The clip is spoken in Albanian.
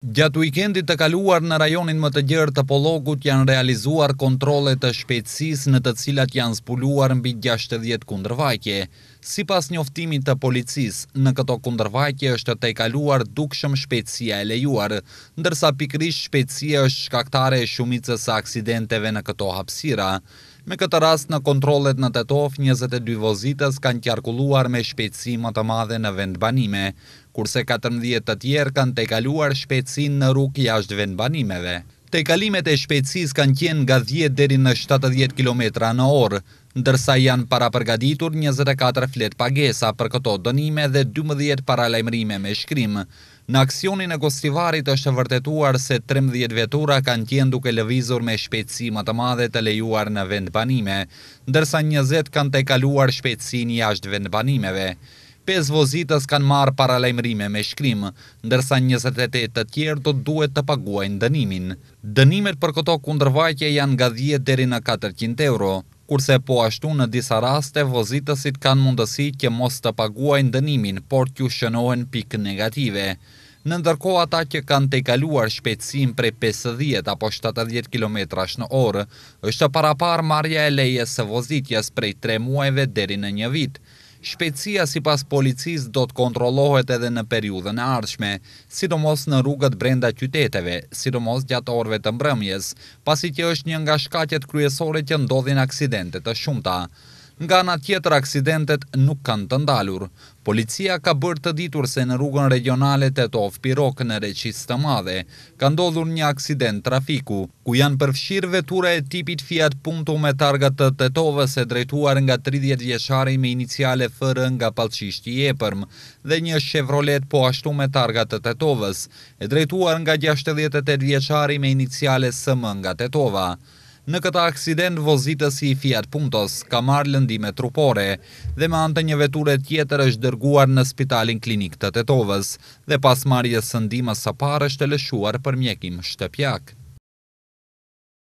Gjatë weekendit të kaluar në rajonin më të gjërë të pologut janë realizuar kontrole të shpejtsis në të cilat janë zbuluar mbi 60 kundërvajtje. Si pas njoftimit të policis, në këto kundërvajtje është të i kaluar dukshëm shpejtësia e lejuar, ndërsa pikrish shpejtësia është shkaktare e shumicës aksidenteve në këto hapsira. Me këtë rast në kontrolet në Tetov, 22 vozitës kanë qarkulluar me shpejtësi më të madhe në vendbanime, kurse 14 të tjerë kanë te kaluar në rrug jashtë vendbanimeve. banimeve. Te kalimet e shpejtësis kanë qenë nga 10 deri në 70 km në orë, ndërsa janë para përgaditur 24 flet pagesa për këto dënime dhe 12 paralajmërime me shkrim. Në aksionin e kostivarit është vërtetuar se 13 vetura kanë tjenë duke lëvizur me shpejtësi më të madhe të lejuar në vend banime, ndërsa 20 kanë të kaluar shpejtësi një ashtë vend banimeve. 5 vozitës kanë marë paralajmërime me shkrim, ndërsa 28 të tjerë do duhet të paguajnë dënimin. Dënimet për këto kundërvajtje janë nga 10 deri në 400 euro, kurse po ashtu në disa raste vozitësit kanë mundësi që mos të paguaj dënimin, por që shënohen pikë negative. Në ndërko ata që kanë të i kaluar shpetsim pre 50 apo 70 km në orë, është para par marja e lejes së vozitjes prej 3 muajve deri në një vitë shpejtësia si pas policisë do të kontrolohet edhe në periudën e ardhshme, sidomos në rrugët brenda qyteteve, sidomos gjatë orve të mbrëmjes, pasi që është një nga shkatjet kryesore që ndodhin aksidentet të Shumëta. Nga nga tjetër aksidentet nuk kanë të ndalur. Policia ka bërë të ditur se në rrugën regionale Tetov Pirok në Reqis të Madhe ka ndodhur një aksident trafiku, ku janë përfshirë vetura e tipit Fiat Punto me targa të Tetovës e drejtuar nga 30 vjeçari me iniciale fërë nga palqishti e përmë dhe një Chevrolet po ashtu me targa të Tetovës e drejtuar nga 68 vjeçari me iniciale më nga Tetovës. Në këta aksident, vozitës i Fiat Puntos ka marrë lëndime trupore dhe me antë një veture tjetër është dërguar në spitalin klinik të Tetovës dhe pas marrë jesë ndimës së parë është të lëshuar për mjekim shtëpjakë.